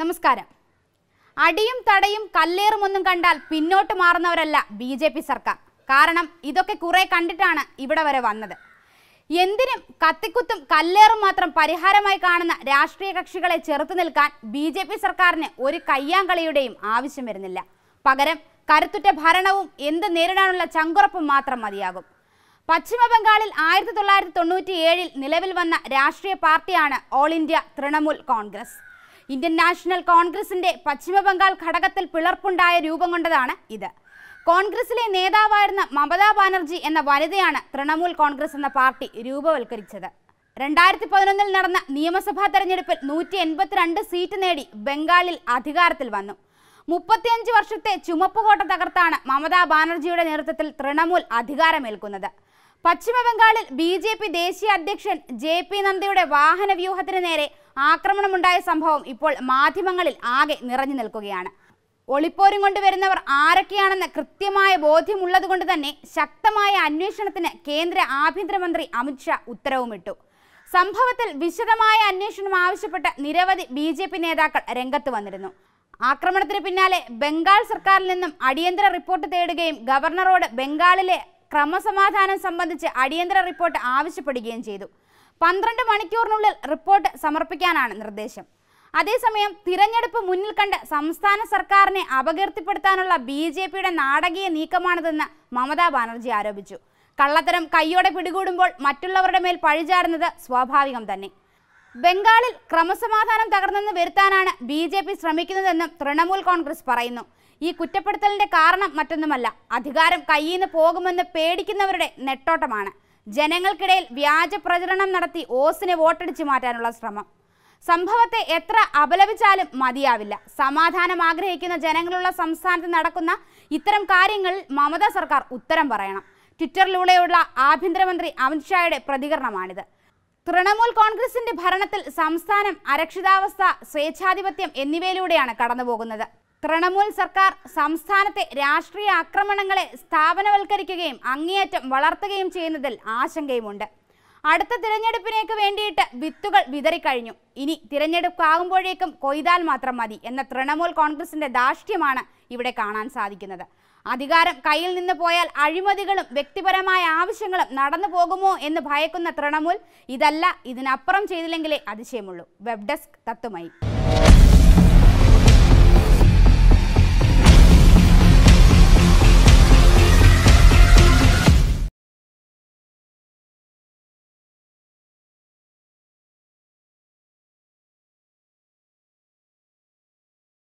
നമസ്കാരം അടിയും തടയും കല്ലേറുമൊന്നും കണ്ടാൽ പിന്നോട്ട് മാറുന്നവരല്ല ബി ജെ പി സർക്കാർ കാരണം ഇതൊക്കെ കുറെ കണ്ടിട്ടാണ് ഇവിടെ വരെ വന്നത് എന്തിനും കത്തിക്കുത്തും കല്ലേറും മാത്രം പരിഹാരമായി കാണുന്ന രാഷ്ട്രീയ കക്ഷികളെ ചെറുത്തു നിൽക്കാൻ ബി ജെ പി സർക്കാരിന് ഒരു കയ്യാങ്കളിയുടെയും ആവശ്യം വരുന്നില്ല പകരം കരുത്തുറ്റ ഭരണവും എന്ത് നേരിടാനുള്ള ചങ്കുറപ്പും മാത്രം മതിയാകും പശ്ചിമബംഗാളിൽ ആയിരത്തി തൊള്ളായിരത്തി തൊണ്ണൂറ്റി ഏഴിൽ നിലവിൽ വന്ന രാഷ്ട്രീയ പാർട്ടിയാണ് all India Trinamool Congress Indian national കോൺഗ്രസിന്റെ പശ്ചിമബംഗാൾ ഘടകത്തിൽ പിളർപ്പുണ്ടായ രൂപം കൊണ്ടതാണ് ഇത് കോൺഗ്രസിലെ നേതാവായിരുന്ന മമതാ ബാനർജി എന്ന വനിതയാണ് തൃണമൂൽ കോൺഗ്രസ് എന്ന പാർട്ടി രൂപവൽക്കരിച്ചത് രണ്ടായിരത്തി പതിനൊന്നിൽ നടന്ന നിയമസഭാ തെരഞ്ഞെടുപ്പിൽ നൂറ്റി എൺപത്തിരണ്ട് സീറ്റ് നേടി ബംഗാളിൽ അധികാരത്തിൽ വന്നു മുപ്പത്തിയഞ്ച് വർഷത്തെ ചുമപ്പുകോട്ട തകർത്താണ് മമതാ ബാനർജിയുടെ നേതൃത്വത്തിൽ തൃണമൂൽ അധികാരമേൽക്കുന്നത് പശ്ചിമബംഗാളിൽ ബി ജെ പി ദേശീയ അധ്യക്ഷൻ ജെ പി നദ്ദയുടെ വാഹന വ്യൂഹത്തിന് നേരെ ആക്രമണമുണ്ടായ സംഭവം ഇപ്പോൾ മാധ്യമങ്ങളിൽ ആകെ നിറഞ്ഞു നിൽക്കുകയാണ് ഒളിപ്പോരും കൊണ്ടുവരുന്നവർ ആരൊക്കെയാണെന്ന് കൃത്യമായ ബോധ്യമുള്ളതുകൊണ്ട് തന്നെ ശക്തമായ അന്വേഷണത്തിന് കേന്ദ്ര ആഭ്യന്തരമന്ത്രി അമിത്ഷാ ഉത്തരവുമിട്ടു സംഭവത്തിൽ വിശദമായ അന്വേഷണം ആവശ്യപ്പെട്ട് നിരവധി ബി ജെ പി നേതാക്കൾ രംഗത്ത് വന്നിരുന്നു ആക്രമണത്തിന് പിന്നാലെ ബംഗാൾ സർക്കാരിൽ നിന്നും അടിയന്തര റിപ്പോർട്ട് തേടുകയും ഗവർണറോട് ബംഗാളിലെ ക്രമസമാധാനം സംബന്ധിച്ച് അടിയന്തര റിപ്പോർട്ട് ആവശ്യപ്പെടുകയും ചെയ്തു പന്ത്രണ്ട് മണിക്കൂറിനുള്ളിൽ റിപ്പോർട്ട് സമർപ്പിക്കാനാണ് നിർദ്ദേശം അതേസമയം തിരഞ്ഞെടുപ്പ് മുന്നിൽ കണ്ട് സംസ്ഥാന സർക്കാരിനെ അപകീർത്തിപ്പെടുത്താനുള്ള ബി ജെ പിയുടെ നാടകീയ നീക്കമാണിതെന്ന് മമതാ ബാനർജി ആരോപിച്ചു കള്ളത്തരം കൈയോടെ പിടികൂടുമ്പോൾ മറ്റുള്ളവരുടെ മേൽ പഴിചാരുന്നത് സ്വാഭാവികം തന്നെ ബംഗാളിൽ ക്രമസമാധാനം തകർന്നെന്ന് വരുത്താനാണ് ബി ജെ പി ശ്രമിക്കുന്നതെന്നും തൃണമൂൽ കോൺഗ്രസ് പറയുന്നു ഈ കുറ്റപ്പെടുത്തലിന്റെ കാരണം മറ്റൊന്നുമല്ല അധികാരം കയ്യിൽ നിന്ന് പോകുമെന്ന് പേടിക്കുന്നവരുടെ നെട്ടോട്ടമാണ് ജനങ്ങൾക്കിടയിൽ വ്യാജ പ്രചരണം നടത്തി ഓസിനെ വോട്ടടിച്ച് മാറ്റാനുള്ള ശ്രമം സംഭവത്തെ എത്ര അപലപിച്ചാലും മതിയാവില്ല സമാധാനം ആഗ്രഹിക്കുന്ന ജനങ്ങളുള്ള സംസ്ഥാനത്ത് നടക്കുന്ന ഇത്തരം കാര്യങ്ങളിൽ മമത സർക്കാർ ഉത്തരം പറയണം ട്വിറ്ററിലൂടെയുള്ള ആഭ്യന്തരമന്ത്രി അമിത്ഷായുടെ പ്രതികരണമാണിത് തൃണമൂൽ കോൺഗ്രസിന്റെ ഭരണത്തിൽ സംസ്ഥാനം അരക്ഷിതാവസ്ഥ സ്വേച്ഛാധിപത്യം എന്നിവയിലൂടെയാണ് കടന്നുപോകുന്നത് തൃണമൂൽ സർക്കാർ സംസ്ഥാനത്തെ രാഷ്ട്രീയ ആക്രമണങ്ങളെ സ്ഥാപനവൽക്കരിക്കുകയും അങ്ങേയറ്റം വളർത്തുകയും ചെയ്യുന്നതിൽ ആശങ്കയുമുണ്ട് അടുത്ത തിരഞ്ഞെടുപ്പിനേക്ക് വേണ്ടിയിട്ട് വിത്തുകൾ വിതറിക്കഴിഞ്ഞു ഇനി തിരഞ്ഞെടുപ്പാകുമ്പോഴേക്കും കൊയ്താൽ മാത്രം മതി എന്ന തൃണമൂൽ കോൺഗ്രസിന്റെ ധാർഷ്ട്യമാണ് ഇവിടെ കാണാൻ സാധിക്കുന്നത് അധികാരം കയ്യിൽ നിന്ന് പോയാൽ അഴിമതികളും വ്യക്തിപരമായ ആവശ്യങ്ങളും നടന്നു പോകുമോ എന്ന് ഭയക്കുന്ന തൃണമൂൽ ഇതല്ല ഇതിനപ്പുറം ചെയ്തില്ലെങ്കിലേ അതിശയമുള്ളൂ വെബ് ഡെസ്ക് തത്തുമായി